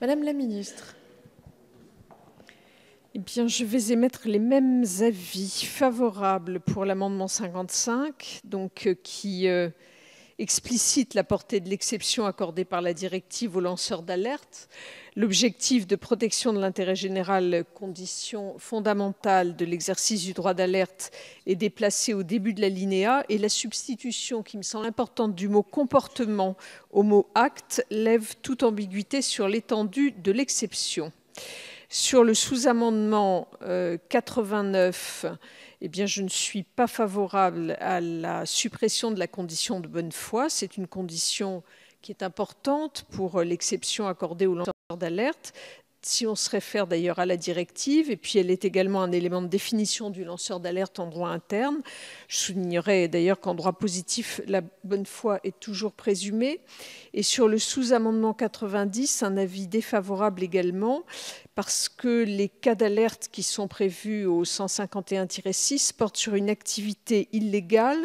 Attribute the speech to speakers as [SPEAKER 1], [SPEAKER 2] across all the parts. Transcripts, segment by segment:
[SPEAKER 1] Madame la ministre. Eh bien, je vais émettre les mêmes avis favorables pour l'amendement 55, donc euh, qui euh, explicite la portée de l'exception accordée par la directive aux lanceurs d'alerte, l'objectif de protection de l'intérêt général, condition fondamentale de l'exercice du droit d'alerte, est déplacé au début de la linéa, et la substitution qui me semble importante du mot comportement au mot acte lève toute ambiguïté sur l'étendue de l'exception. Sur le sous-amendement 89, euh, eh bien, je ne suis pas favorable à la suppression de la condition de bonne foi. C'est une condition qui est importante pour l'exception accordée aux lanceurs d'alerte si on se réfère d'ailleurs à la directive, et puis elle est également un élément de définition du lanceur d'alerte en droit interne. Je soulignerai d'ailleurs qu'en droit positif, la bonne foi est toujours présumée. Et sur le sous-amendement 90, un avis défavorable également, parce que les cas d'alerte qui sont prévus au 151-6 portent sur une activité illégale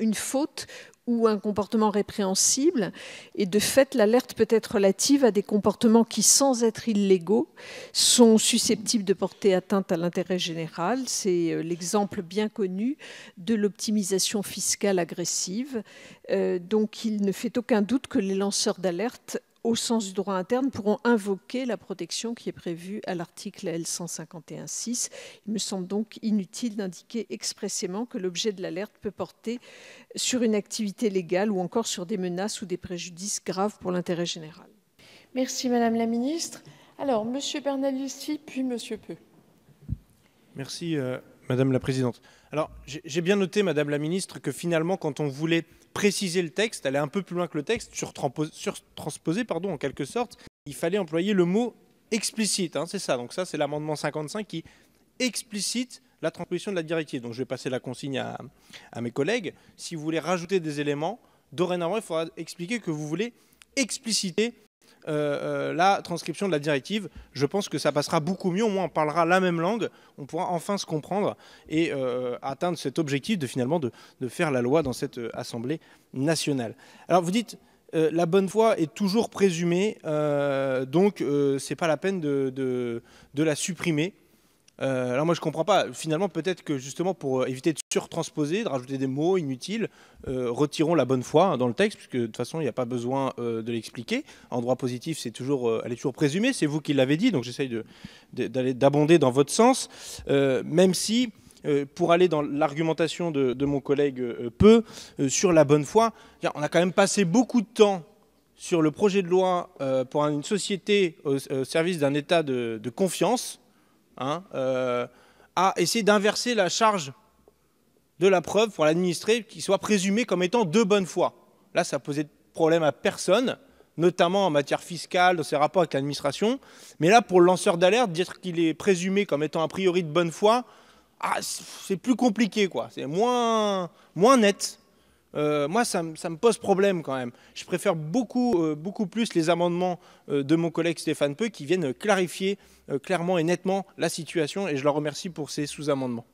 [SPEAKER 1] une faute ou un comportement répréhensible, et de fait l'alerte peut être relative à des comportements qui, sans être illégaux, sont susceptibles de porter atteinte à l'intérêt général. C'est euh, l'exemple bien connu de l'optimisation fiscale agressive. Euh, donc il ne fait aucun doute que les lanceurs d'alerte au sens du droit interne, pourront invoquer la protection qui est prévue à l'article L151.6. Il me semble donc inutile d'indiquer expressément que l'objet de l'alerte peut porter sur une activité légale ou encore sur des menaces ou des préjudices graves pour l'intérêt général. Merci Madame la Ministre. Alors, Monsieur Bernalisti, puis Monsieur Peu.
[SPEAKER 2] Merci. Euh, Madame la Présidente. Alors, j'ai bien noté, Madame la Ministre, que finalement, quand on voulait préciser le texte, aller un peu plus loin que le texte, surtransposer, pardon, en quelque sorte, il fallait employer le mot explicite. Hein, c'est ça. Donc ça, c'est l'amendement 55 qui explicite la transposition de la directive. Donc je vais passer la consigne à, à mes collègues. Si vous voulez rajouter des éléments, dorénavant, il faudra expliquer que vous voulez expliciter euh, euh, la transcription de la directive. Je pense que ça passera beaucoup mieux, au moins on parlera la même langue, on pourra enfin se comprendre et euh, atteindre cet objectif de finalement de, faire la loi dans cette Assemblée nationale. Alors vous dites, la bonne foi est toujours présumée, donc c'est pas la peine de la supprimer. Euh, alors moi je comprends pas. Finalement peut-être que justement pour euh, éviter de surtransposer, de rajouter des mots inutiles, euh, retirons la bonne foi hein, dans le texte puisque de toute façon il n'y a pas besoin de l'expliquer. En droit positif c'est toujours, elle est toujours présumée. C'est vous qui l'avez dit donc j'essaye d'abonder dans votre sens, même si pour aller dans l'argumentation de, mon collègue Peu sur la bonne foi, on a quand même passé beaucoup de temps sur le projet de loi pour une société au, service d'un état de confiance Hein, euh, à essayer d'inverser la charge de la preuve pour l'administrer, qu'il soit présumé comme étant de bonne foi. Là, ça posait de problème à personne, notamment en matière fiscale, dans ses rapports avec l'administration. Mais là, pour le lanceur d'alerte, dire qu'il est présumé comme étant a priori de bonne foi, ah, c'est plus compliqué, quoi. C'est moins, moins net. Euh, moi, ça, me pose problème quand même. Je préfère beaucoup, euh, beaucoup plus les amendements euh, de mon collègue Stéphane Peu qui viennent clarifier clairement et nettement la situation et je le remercie pour ces sous-amendements.